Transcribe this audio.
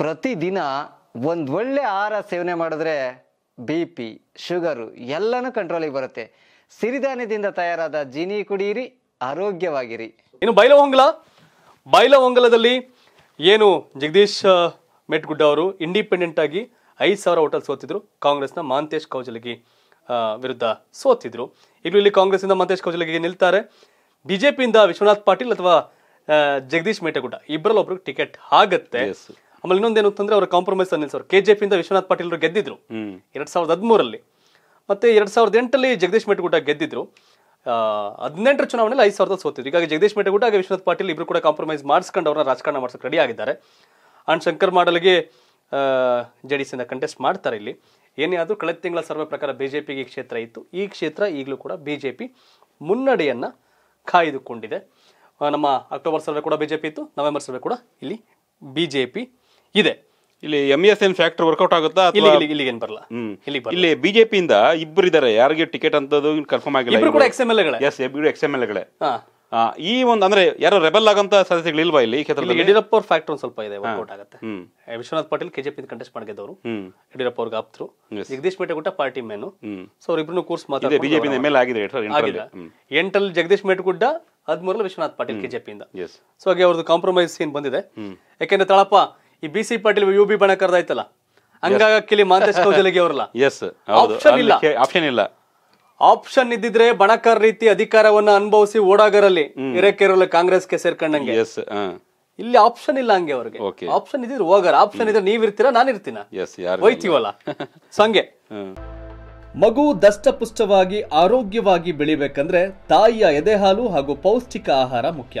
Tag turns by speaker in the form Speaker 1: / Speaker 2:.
Speaker 1: ಪ್ರತಿದಿನ ಒಂದು ಒಳ್ಳೆ ಆಹಾರ ಸೇವನೆ ಮಾಡಿದ್ರೆ ಬಿ ಪಿ ಶುಗರು ಎಲ್ಲನೂ ಕಂಟ್ರೋಲಿಗೆ ಬರುತ್ತೆ ಸಿರಿಧಾನ್ಯದಿಂದ ತಯಾರಾದ ಜೀನಿ ಕುಡಿಯಿರಿ ಆರೋಗ್ಯವಾಗಿರಿ ಇನ್ನು ಬೈಲ ಬೈಲಹೊಂಗಲದಲ್ಲಿ ಏನು ಜಗದೀಶ್ ಮೆಟ್ಗುಡ್ಡ ಅವರು ಇಂಡಿಪೆಂಡೆಂಟ್ ಆಗಿ ಐದು ಸಾವಿರ ಹೋಟೆಲ್ ಸೋತಿದ್ರು ಕಾಂಗ್ರೆಸ್ನ ಮಾಂತೇಶ್ ಕೌಜಲಗಿ ವಿರುದ್ಧ ಸೋತಿದ್ರು ಈಗಲೂ ಇಲ್ಲಿ ಕಾಂಗ್ರೆಸ್ಸಿಂದ ಮಾಂತೇಶ್ ಕೌಜಲಗಿಗೆ ನಿಲ್ತಾರೆ ಬಿಜೆಪಿಯಿಂದ ವಿಶ್ವನಾಥ್ ಪಾಟೀಲ್ ಅಥವಾ ಜಗದೀಶ್ ಮೇಟಗುಡ್ಡ ಇಬ್ಬರಲ್ಲೊಬ್ರಿಗೆ ಟಿಕೆಟ್ ಆಗತ್ತೆ ಆಮೇಲೆ ಇನ್ನೊಂದೇನು ಅಂತಂದ್ರೆ ಅವರ ಕಾಂಪ್ರಮೈಸ್ ಅನ್ನ ಸರ್ ಕೆ ಜೆ ಪಿಯಿಂದ ವಿಶ್ವನಾಥ್ ಪಾಟೀಲ್ರು ಗೆದ್ದಿದ್ರು ಎರಡ್ ಸಾವಿರದ ಹದಿಮೂರಲ್ಲಿ ಮತ್ತೆ ಎರಡ್ ಸಾವಿರದ ಎಂಟಲ್ಲಿ ಜಗದೀಶ್ ಮೇಟಗುಟ ಗೆದ್ದಿದ್ರು ಹದಿನೆಂಟರ ಚುನಾವಣೆಯಲ್ಲಿ ಐದು ಸಾವಿರದ ಸೋತಿದ್ರು ಹೀಗಾಗಿ ಜಗದೀಶ್ ಮೇಟಗುಟ ಹಾಗೆ ವಿಶ್ವನಾಥ್ ಪಾಟೀಲ್ ಇಬ್ರು ಕೂಡ ಕಾಂಪ್ರಮೈಸ್ ಮಾಡಿಸ್ಕೊಂಡು ಅವರ ರಾಜಕಾರಣ ಮಾಡಿಸೋಕೆ ರೆಡಿ ಆಗಿದ್ದಾರೆ ಅಂಡ್ ಶಂಕರ್ ಮಾಡಲ್ಗೆ ಜೆ ಡಿ ಸಿಂದ ಕಂಟೆಸ್ಟ್ ಮಾಡ್ತಾರೆ ಇಲ್ಲಿ ಏನೇ ಆದರೂ ಕಳೆದ ತಿಂಗಳ ಸರ್ವೆ ಪ್ರಕಾರ ಬಿ ಜೆ ಪಿಗೆ ಈ ಕ್ಷೇತ್ರ ಇತ್ತು ಈ ಕ್ಷೇತ್ರ ಈಗಲೂ ಕೂಡ ಬಿ ಜೆ ಪಿ ಮುನ್ನಡೆಯನ್ನು ಕಾಯ್ದುಕೊಂಡಿದೆ ನಮ್ಮ ಅಕ್ಟೋಬರ್ ಸರ್ವೆ ಕೂಡ ಬಿ ಜೆ ಪಿ ಇತ್ತು ನವೆಂಬರ್ ಸರ್ವೆ ಕೂಡ ಇಲ್ಲಿ ಬಿ ಜೆ ಪಿ ಇದೆ ಇಲ್ಲಿ M S N factor work out ಆಗುತ್ತಾ ಇಲ್ಲಿ ಇಲ್ಲಿ ಇಲ್ಲಿಗೆ ಬರಲ್ಲ ಇಲ್ಲಿ ಇಲ್ಲಿ ಬಿಜೆಪಿಯಿಂದ ಇಬ್ಬರು ಇದ್ದಾರೆ ಯಾರಿಗೆ ಟಿಕೆಟ್ ಅಂತದ್ದು ಕನ್ಫರ್ಮ್ ಆಗಿಲ್ಲ X M L S X M ಎಲ್ಗಳೇ ಈ ಒಂದು ಅಂದ್ರೆ ಯಾರೋ ರೆಬಲ್ ಆಗಂತ ಸಾಧ್ಯತೆಗಳಿಲ್ವಾ ಇಲ್ಲಿ ಇಲ್ಲಿ ಯಡಿಯೂರಪ್ಪ ಅವ್ರ ಫ್ಯಾಕ್ಟರ್ ಒಂದ್ ಸ್ವಲ್ಪ ಇದೆ ವರ್ಕೌಟ್ ಆಗುತ್ತೆ ವಿಶ್ವನಾಥ್ ಪಾಟೀಲ್ ಕೆಜೆಪಿ ಕಂಟೆಸ್ಟ್ ಮಾಡಿದ್ದವರು ಯಡಿಯೂರಪ್ಪ ಅವ್ರಿಗೆ ಆಪ್ತರು ಜಗದೀಶ್ ಜಗದೀಶ್ ಮೇಟಗುಟ್ಟ ಪಾರ್ಟಿ ಮೇನು ಸೊ ಅವ್ರಿಬ್ರು ಕೂರ್ಸ್ ಇದೆ ಬಿಜೆಪಿ ಎಮ್ ಎಲ್ ಆಗಿದೆ ಎರಡ್ ಜಗದೀಶ್ ಮೇಟ್ ಗುಡ್ಡ ಜಗದೀಶ್ ಮೇಟಗುಡ್ಡ ಹದಿಮೂರಲ್ಲಿ ವಿಶ್ವನಾಥ್ ಪಾಟೀಲ್ ಕೆಜೆಪಿ ಇಂದ ಸೊ ಹಾಗೆ ಅವ್ರದ್ದು ಕಾಂಪ್ರಮೈಸ್ ಏನ್ ಬಂದಿದೆ ಯಾಕೆಂದ್ರೆ ತಳಪ್ಪ ಈ B C Patil U B ಬಣ ಆಯ್ತಲ್ಲ ಹಂಗಾಗ ಕಿಲಿ ಮಾಂತೇಶ್ ಕೌಜಲಗಿ ಅವ್ರಲ್ಲ ಎಸ್ ಆಪ್ಷನ್ ಇಲ್ಲ ಆಪ್ಷನ್ ಇಲ್ಲ ಆಪ್ಷನ್ ಇದ್ದಿದ್ರೆ ಬಣಕಾರ್ ರೀತಿ ಅಧಿಕಾರವನ್ನ ಅನುಭವಿಸಿ ಓಡಾಗರಲ್ಲಿ ಕಾಂಗ್ರೆಸ್ ಗೆ ಸೇರ್ಕೊಂಡಂಗೆ ಎಸ್ ಇಲ್ಲಿ ಆಪ್ಷನ್ ಇಲ್ಲ ಹಂಗೆ ಅವ್ರಿಗೆ ಆಪ್ಷನ್ ಇದ್ರೆ ಹೋಗಾರ ಆಪ್ಷನ್ ಇದ್ರೆ ನೀವ್ ಇರ್ತೀರಾ ನಾನು ಇರ್ತೀನ ಹೋಯ್ತೀವಲ್ಲ ಸಂಗೆ ಮಗು ದಷ್ಟಪುಷ್ಟವಾಗಿ ಆರೋಗ್ಯವಾಗಿ ಬೆಳಿಬೇಕಂದ್ರೆ ತಾಯಿಯ ಎದೆಹಾಲು ಹಾಗೂ ಪೌಷ್ಟಿಕ ಆಹಾರ ಮುಖ್ಯ